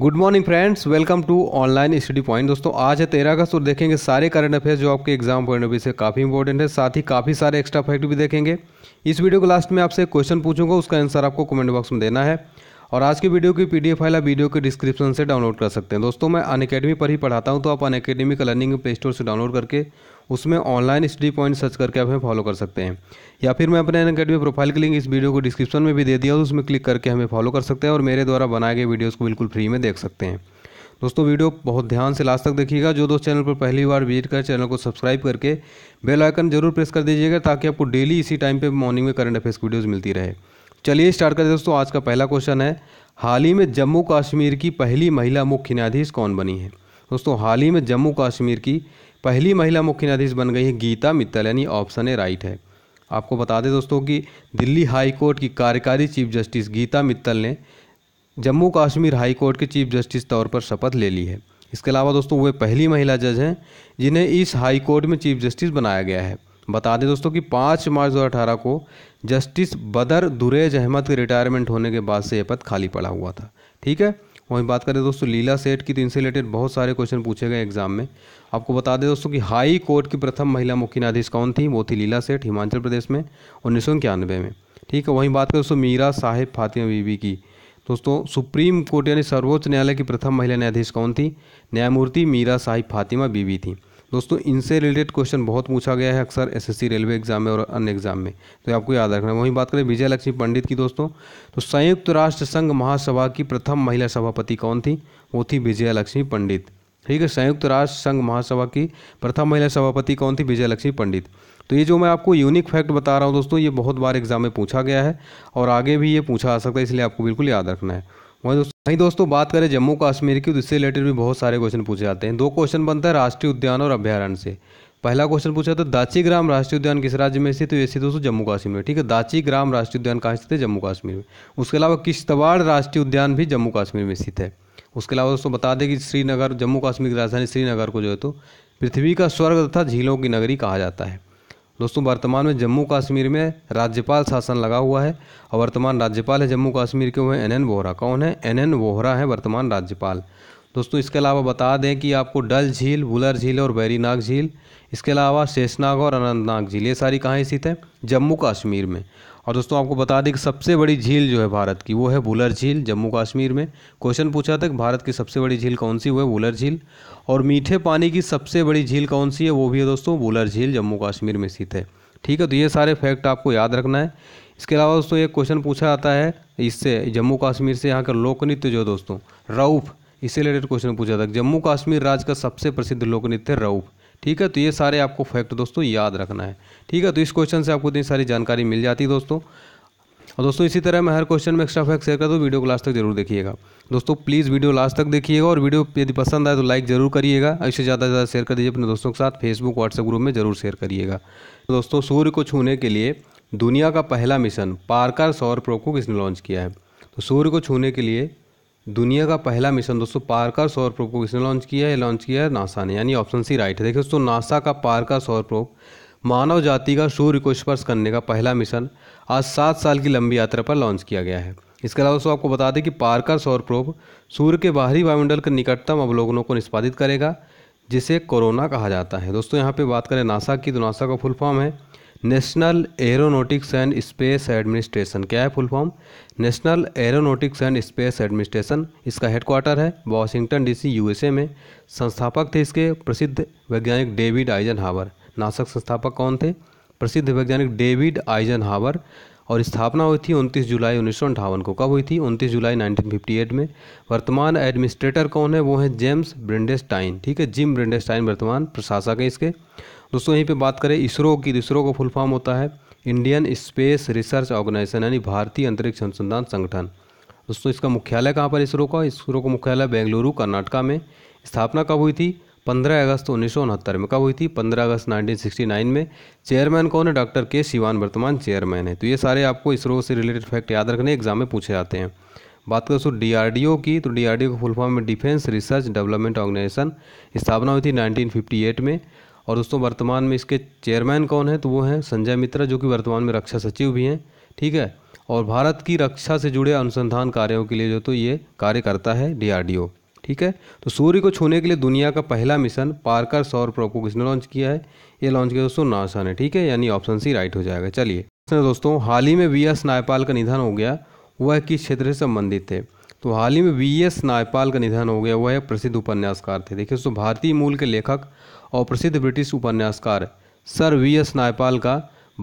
good morning friends welcome to online study point दोस्तों आज है तेरह अगस्त और देखेंगे सारे करंट अफेयर्स जो आपके एग्जाम पॉइंट ऑफ व्यू से काफ़ी इंपॉर्टेंट है साथ ही काफ़ी सारे एक्स्ट्रा फैक्ट भी देखेंगे इस वीडियो को लास्ट में आपसे क्वेश्चन पूछूंगा उसका आंसर आपको कमेंट बॉक्स में देना है और आज की वीडियो की पीडीएफ फाइल आप वीडियो के डिस्क्रिप्शन से डाउनलोड कर सकते हैं दोस्तों मैं अन अकेडमी पर ही पढ़ाता हूँ तो आप अन अकेडमी का लर्निंग प्ले स्टोर से डाउनलोड करके उसमें ऑनलाइन स्टडी पॉइंट सर्च करके आप हमें फॉलो कर सकते हैं या फिर मैं अपने अकेडमी प्रोफाइल के लिंक इस वीडियो को डिस्क्रिप्शन में भी दे दिया तो उसमें क्लिक करके हमें फॉलो कर सकते हैं और मेरे द्वारा बनाए गए वीडियोज़ को बिल्कुल फ्री में देख सकते हैं दोस्तों वीडियो बहुत ध्यान से लास्ट तक देखिएगा जो दोस्त चैनल पर पहली बार विजिट कर चैनल को सब्सक्राइब करके बेल आइकन जरूर प्रेस कर दीजिएगा ताकि आपको डेली इसी टाइम पे मॉर्निंग में करंट अफेयर्स की वीडियोज़ मिलती रहे चलिए स्टार्ट करते दोस्तों आज का पहला क्वेश्चन है हाल ही में जम्मू कश्मीर की पहली महिला मुख्य न्यायाधीश कौन बनी है दोस्तों हाल ही में जम्मू कश्मीर की पहली महिला मुख्य न्यायाधीश बन गई है गीता मित्तल यानी ऑप्शन ए राइट है आपको बता दें दोस्तों कि दिल्ली हाई कोर्ट की कार्यकारी चीफ जस्टिस गीता मित्तल ने जम्मू कश्मीर हाई कोर्ट के चीफ जस्टिस तौर पर शपथ ले ली है इसके अलावा दोस्तों वे पहली महिला जज हैं जिन्हें इस हाई कोर्ट में चीफ जस्टिस बनाया गया है बता दें दोस्तों कि पाँच मार्च दो को जस्टिस बदर दुरेज अहमद के रिटायरमेंट होने के बाद से यह पद खाली पड़ा हुआ था ठीक है वहीं बात करें दोस्तों लीला सेठ की तो इनसे रिलेटेड बहुत सारे क्वेश्चन पूछे गए एग्जाम में आपको बता दें दोस्तों कि हाई कोर्ट की प्रथम महिला मुख्य न्यायाधीश कौन थी वो थी लीला सेठ हिमाचल प्रदेश में उन्नीस में ठीक है वहीं बात करें दोस्तों मीरा साहिब फातिमा बीबी की दोस्तों सुप्रीम कोर्ट यानी सर्वोच्च न्यायालय की प्रथम महिला न्यायाधीश कौन थी न्यायमूर्ति मीरा साहिब फातिमा बीबी थी दोस्तों इनसे रिलेटेड क्वेश्चन बहुत पूछा गया है अक्सर एसएससी रेलवे एग्जाम में और अन्य एग्जाम में तो आपको याद रखना वहीं बात करें विजय लक्ष्मी पंडित की दोस्तों तो संयुक्त राष्ट्र संघ महासभा की प्रथम महिला सभापति कौन थी वो थी विजय लक्ष्मी पंडित ठीक है संयुक्त राष्ट्र संघ महासभा की प्रथम महिला सभापति कौन थी विजय लक्ष्मी पंडित तो ये जो मैं आपको यूनिक फैक्ट बता रहा हूँ दोस्तों ये बहुत बार एग्जाम में पूछा गया है और आगे भी ये पूछा आ सकता है इसलिए आपको बिल्कुल याद रखना है वहीं दोस्तों वहीं दोस्तों बात करें जम्मू कश्मीर की तो इससे रिलेटेड भी बहुत सारे क्वेश्चन पूछे जाते हैं दो क्वेश्चन बनता है राष्ट्रीय उद्यान और अभ्यारण्य से पहला क्वेश्चन पूछा था दाची ग्राम राष्ट्रीय उद्यान किस राज्य में स्थित तो ये दोस्तों जम्मू कश्मीर में ठीक है दाची ग्राम राष्ट्रीय उद्यान कहाँ स्थित है जम्मू कश्मीर में उसके अलावा किश्तवाड़ राष्ट्रीय उद्यान भी जम्मू कश्मीर में स्थित है उसके अलावा दोस्तों बता दें कि श्रीनगर जम्मू कश्मीर की राजधानी श्रीनगर को जो है तो पृथ्वी का स्वर्ग तथा झीलों की नगरी कहा जाता है दोस्तों वर्तमान में जम्मू कश्मीर में राज्यपाल शासन लगा हुआ है और वर्तमान राज्यपाल है जम्मू कश्मीर के हुए एन एन वोहरा कौन है एन एन वोहरा है वर्तमान राज्यपाल दोस्तों इसके अलावा बता दें कि आपको डल झील बुलर झील और बैरीनाग झील इसके अलावा शेषनाग और अनंतनाग झील ये सारी कहाँ स्थित है जम्मू कश्मीर में और दोस्तों आपको बता दें कि सबसे बड़ी झील जो है भारत की वो है बुलर झील जम्मू कश्मीर में क्वेश्चन पूछा था कि भारत की सबसे बड़ी झील कौन सी वो है बुलर झील और मीठे पानी की सबसे बड़ी झील कौन सी है वो भी है दोस्तों बुलर झील जम्मू कश्मीर में स्थित है ठीक है तो ये सारे फैक्ट आपको याद रखना है इसके अलावा दोस्तों एक क्वेश्चन पूछा जाता है इससे जम्मू कश्मीर से यहाँ का लोक नृत्य जो दोस्तों रऊफ़ इससे रिलेटेड क्वेश्चन पूछा था जम्मू कश्मीर राज्य का सबसे प्रसिद्ध लोक नृत्य है रऊफ़ ठीक है तो ये सारे आपको फैक्ट दोस्तों याद रखना है ठीक है तो इस क्वेश्चन से आपको इतनी सारी जानकारी मिल जाती है दोस्तों और दोस्तों इसी तरह मैं हर क्वेश्चन में एक्स्ट्रा फैक्ट शेयर करता हूँ वीडियो को लास्ट तक जरूर देखिएगा दोस्तों प्लीज़ वीडियो लास्ट तक देखिएगा और वीडियो यदि पसंद आए तो लाइक जरूर करिएगा इससे ज़्यादा से ज़्यादा शेयर कर दीजिए अपने दोस्तों के साथ फेसबुक व्हाट्सएप ग्रुप में जरूर शेयर करिएगा दोस्तों सूर्य को छूने के लिए दुनिया का पहला मिशन पार्कर सौर प्रो को किसने लॉन्च किया है तो सूर्य को छूने के लिए दुनिया का पहला मिशन दोस्तों पार्कर सौर प्रोप को किसने लॉन्च किया है लॉन्च किया है नासा ने यानी ऑप्शन सी राइट है देखिए दोस्तों नासा का पार्कर सौर प्रोप मानव जाति का सूर्य को स्पर्श करने का पहला मिशन आज सात साल की लंबी यात्रा पर लॉन्च किया गया है इसके अलावा दोस्तों आपको बता दें कि पार्कर सौर प्रोप सूर्य के बाहरी वायुमंडल के निकटतम अवलोकनों को निष्पादित करेगा जिसे कोरोना कहा जाता है दोस्तों यहाँ पे बात करें नासा की तो नासा का फुल फॉर्म है National Aeronautics and Space Administration क्या है full form National Aeronautics and Space Administration इसका हेडक्वार्टर है वॉशिंगटन डीसी यूएसए में संस्थापक थे इसके प्रसिद्ध वैज्ञानिक डेविड आइजन नासक संस्थापक कौन थे प्रसिद्ध वैज्ञानिक डेविड आइजन और स्थापना हुई थी 29 जुलाई उन्नीस को कब हुई थी 29 जुलाई 1958 में वर्तमान एडमिनिस्ट्रेटर कौन है वो है जेम्स ब्रिंडेस्टाइन ठीक है जिम ब्रिंडेस्टाइन वर्तमान प्रशासक है इसके दोस्तों यहीं पे बात करें इसरो की इसरो का फुल फॉर्म होता है इंडियन स्पेस रिसर्च ऑर्गेनाइजेशन यानी भारतीय अंतरिक्ष अनुसंधान संगठन दोस्तों इसका मुख्यालय कहाँ पर इसरो का इसरो का मुख्यालय बेंगलुरु कर्नाटका में स्थापना कब हुई थी पंद्रह अगस्त उन्नीस में कब हुई थी पंद्रह अगस्त 1969 में चेयरमैन कौन है डॉक्टर के सिवान वर्तमान चेयरमैन है तो ये सारे आपको इसरो से रिलेटेड फैक्ट याद रखने एग्जाम में पूछे जाते हैं बात आर डी डीआरडीओ की तो डीआरडीओ का फुल फॉर्म में डिफेंस रिसर्च डेवलपमेंट ऑर्गेनाइजेशन स्थापना हुई थी 1958 में और दोस्तों वर्तमान में इसके चेयरमैन कौन है तो वो हैं संजय मित्रा जो कि वर्तमान में रक्षा सचिव भी हैं ठीक है और भारत की रक्षा से जुड़े अनुसंधान कार्यों के लिए जो तो ये कार्य करता है डीआरडीओ ठीक है तो सूर्य को छूने के लिए दुनिया का पहला मिशन पार्कर सौर प्रोपो किसने लॉन्च किया है ये लॉन्च किया दोस्तों नासा ने ठीक है यानी ऑप्शन सी राइट हो जाएगा चलिए दोस्तों हाल ही में वी एस नायपाल का निधन हो गया वह किस क्षेत्र से संबंधित थे तो हाल ही में वी एस नायपाल का निधन हो गया वह प्रसिद्ध उपन्यासकार थे देखिए दोस्तों भारतीय मूल के लेखक और प्रसिद्ध ब्रिटिश उपन्यासकार सर वी एस नायपाल का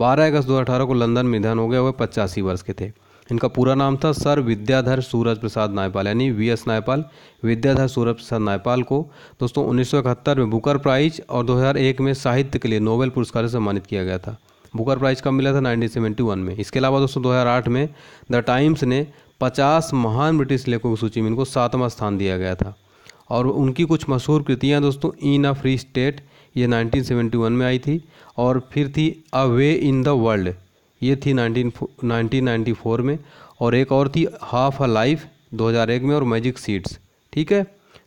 बारह अगस्त 2018 को लंदन में निधन हो गया वह पचासी वर्ष के थे इनका पूरा नाम था सर विद्याधर सूरज प्रसाद नायपाल यानी वी एस नायपाल विद्याधर सूरज प्रसाद नायपाल को दोस्तों उन्नीस में बुकर प्राइज और 2001 में साहित्य के लिए नोबेल पुरस्कार से सम्मानित किया गया था बुकर प्राइज कब मिला था 1971 में इसके अलावा दोस्तों 2008 में द टाइम्स ने 50 महान ब्रिटिश लेखकों की सूची में इनको सातवां स्थान दिया गया था और उनकी कुछ मशहूर कृतियाँ दोस्तों इन अ फ्री स्टेट ये 1971 में आई थी और फिर थी अ वे इन द वर्ल्ड ये थी नाइनटीन नाइनटीन नाइन्टी फोर में और एक और थी हाफ अ लाइफ 2001 में और मैजिक सीड्स ठीक है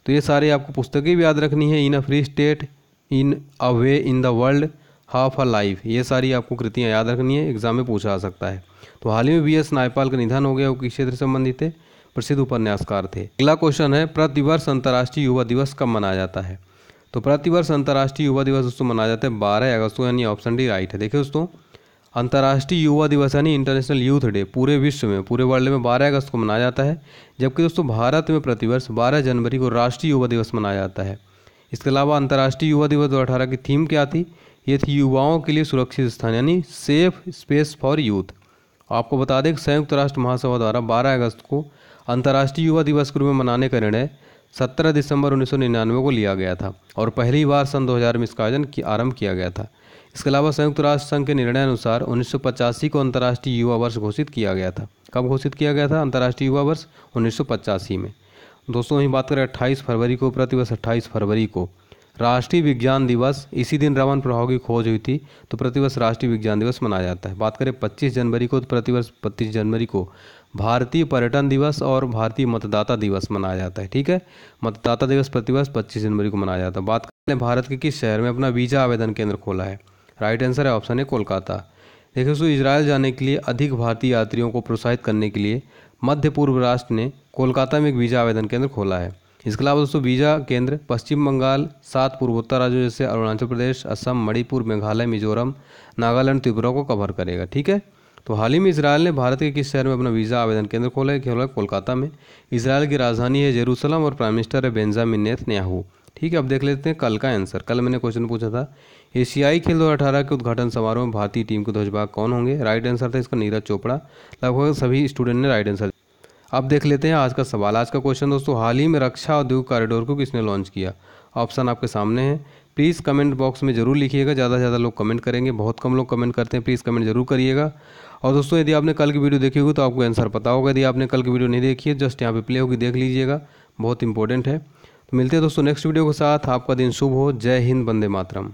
तो ये सारे आपको पुस्तकें भी याद रखनी है in a free state in a way in the world half a life ये सारी आपको कृतियाँ याद रखनी है एग्जाम में पूछा जा सकता है तो हाल ही में वी एस नायपाल का निधन हो गया वो किस क्षेत्र संबंधित थे प्रसिद्ध उपन्यासकार थे अगला क्वेश्चन है प्रतिवर्ष अंतर्राष्ट्रीय युवा दिवस कब मनाया जाता है तो प्रतिवर्ष अंतर्राष्ट्रीय युवा दिवस दोस्तों मनाया जाता है बारह अगस्त को यानी ऑप्शन डी राइट है देखिए दोस्तों अंतर्राष्ट्रीय युवा दिवस यानी इंटरनेशनल यूथ डे पूरे विश्व में पूरे वर्ल्ड में 12 अगस्त को मनाया जाता है जबकि दोस्तों भारत में प्रतिवर्ष 12 जनवरी को राष्ट्रीय युवा दिवस मनाया जाता है इसके अलावा अंतर्राष्ट्रीय युवा दिवस दो अठारह की थीम क्या थी ये थी युवाओं के लिए सुरक्षित स्थान यानी सेफ स्पेस फॉर यूथ आपको बता दें कि संयुक्त राष्ट्र महासभा द्वारा 12 अगस्त को अंतर्राष्ट्रीय युवा दिवस के रूप में मनाने का निर्णय 17 दिसंबर 1999 को लिया गया था और पहली बार सन 2000 में इसका आयोजन आरंभ किया गया था इसके अलावा संयुक्त राष्ट्र संघ के निर्णय अनुसार उन्नीस को अंतर्राष्ट्रीय युवा वर्ष घोषित किया गया था कब घोषित किया गया था अंतर्राष्ट्रीय युवा वर्ष उन्नीस में दोस्तों वहीं बात करें अट्ठाईस फरवरी को प्रतिवर्ष अट्ठाईस फरवरी को राष्ट्रीय विज्ञान दिवस इसी दिन रमन प्रभाव की खोज हुई थी तो प्रतिवर्ष राष्ट्रीय विज्ञान दिवस मनाया जाता है बात करें 25 जनवरी को तो प्रतिवर्ष पच्चीस जनवरी को भारतीय पर्यटन दिवस और भारतीय मतदाता दिवस मनाया जाता है ठीक है मतदाता दिवस प्रतिवर्ष 25 जनवरी को मनाया जाता है बात करें भारत के किस शहर में अपना वीज़ा आवेदन केंद्र खोला है राइट आंसर है ऑप्शन है कोलकाता देखिए दोस्तों इसराइल जाने के लिए अधिक भारतीय यात्रियों को प्रोत्साहित करने के लिए मध्य पूर्व राष्ट्र ने कोलकाता में एक वीज़ा आवेदन केंद्र खोला है इसके अलावा दोस्तों वीज़ा केंद्र पश्चिम बंगाल सात पूर्वोत्तर राज्यों जैसे अरुणाचल प्रदेश असम मणिपुर मेघालय मिजोरम नागालैंड त्रिपुरा को कवर करेगा ठीक है तो हाल ही में इसराइल ने भारत के किस शहर में अपना वीज़ा आवेदन केंद्र खोला है खोला कोलकाता में इसराइल की राजधानी है जेरूसलम और प्राइम मिनिस्टर है बेंजामिन नेथ न्याहू ठीक है अब देख लेते हैं कल का आंसर कल मैंने क्वेश्चन पूछा था एशियाई खेल दो अठारह के उद्घाटन समारोह में भारतीय टीम के ध्वजभाग कौन होंगे राइट आंसर था इसका नीरज चोपड़ा लगभग सभी स्टूडेंट ने राइट आंसर अब देख लेते हैं आज का सवाल आज का क्वेश्चन दोस्तों हाल ही में रक्षा उद्योग कॉरिडोर को किसने लॉन्च किया ऑप्शन आपके सामने है प्लीज़ कमेंट बॉक्स में ज़रूर लिखिएगा ज़्यादा से ज़्यादा लोग कमेंट करेंगे बहुत कम लोग कमेंट करते हैं प्लीज़ कमेंट जरूर करिएगा और दोस्तों यदि आपने कल की वीडियो देखी होगी तो आपको आंसर पता होगा यदि आपने कल की वीडियो नहीं देखी है जस्ट यहाँ पे प्ले होगी देख लीजिएगा बहुत इंपॉर्टेंट है तो मिलते हैं दोस्तों नेक्स्ट वीडियो के साथ आपका दिन शुभ हो जय हिंद बंदे मातरम